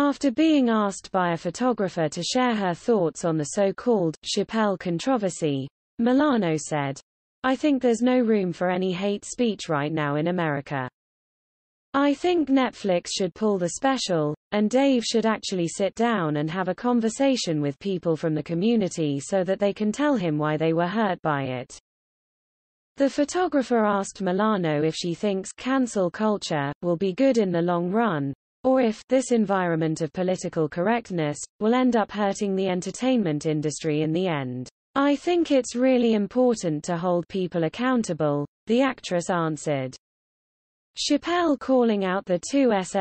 After being asked by a photographer to share her thoughts on the so-called Chappelle controversy, Milano said, I think there's no room for any hate speech right now in America. I think Netflix should pull the special, and Dave should actually sit down and have a conversation with people from the community so that they can tell him why they were hurt by it. The photographer asked Milano if she thinks cancel culture will be good in the long run, or if this environment of political correctness, will end up hurting the entertainment industry in the end. I think it's really important to hold people accountable, the actress answered. Chappelle calling out the 2S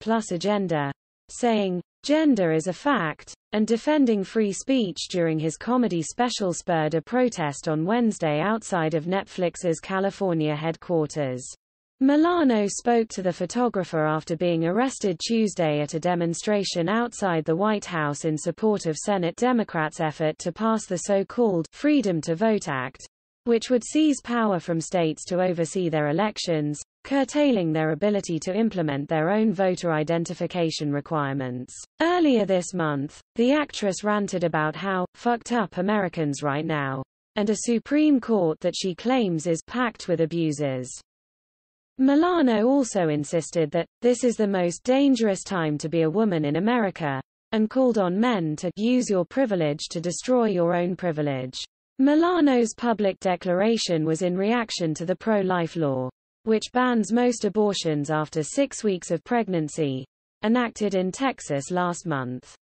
plus agenda, saying, gender is a fact, and defending free speech during his comedy special spurred a protest on Wednesday outside of Netflix's California headquarters. Milano spoke to the photographer after being arrested Tuesday at a demonstration outside the White House in support of Senate Democrats' effort to pass the so-called Freedom to Vote Act, which would seize power from states to oversee their elections, curtailing their ability to implement their own voter identification requirements. Earlier this month, the actress ranted about how fucked up Americans right now, and a Supreme Court that she claims is packed with abuses. Milano also insisted that, this is the most dangerous time to be a woman in America, and called on men to use your privilege to destroy your own privilege. Milano's public declaration was in reaction to the pro-life law, which bans most abortions after six weeks of pregnancy, enacted in Texas last month.